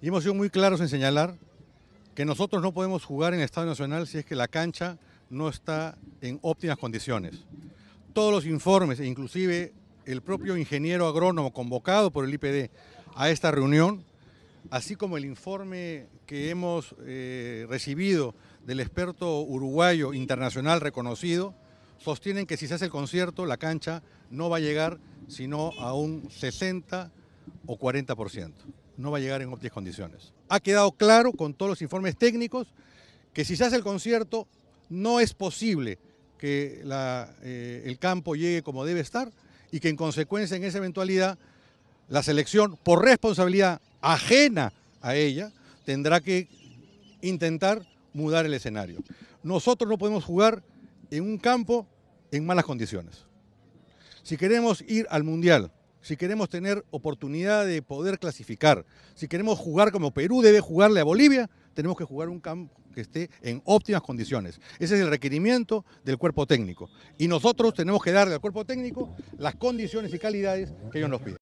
Y hemos sido muy claros en señalar que nosotros no podemos jugar en el Estadio Nacional si es que la cancha no está en óptimas condiciones. Todos los informes, e inclusive el propio ingeniero agrónomo convocado por el IPD a esta reunión, así como el informe que hemos eh, recibido del experto uruguayo internacional reconocido, sostienen que si se hace el concierto, la cancha no va a llegar sino a un 60 o 40% no va a llegar en óptimas condiciones. Ha quedado claro con todos los informes técnicos que si se hace el concierto no es posible que eh, el campo llegue como debe estar y que en consecuencia en esa eventualidad la selección, por responsabilidad ajena a ella, tendrá que intentar mudar el escenario. Nosotros no podemos jugar en un campo en malas condiciones. Si queremos ir al Mundial si queremos tener oportunidad de poder clasificar, si queremos jugar como Perú debe jugarle a Bolivia, tenemos que jugar un campo que esté en óptimas condiciones. Ese es el requerimiento del cuerpo técnico. Y nosotros tenemos que darle al cuerpo técnico las condiciones y calidades que ellos nos piden.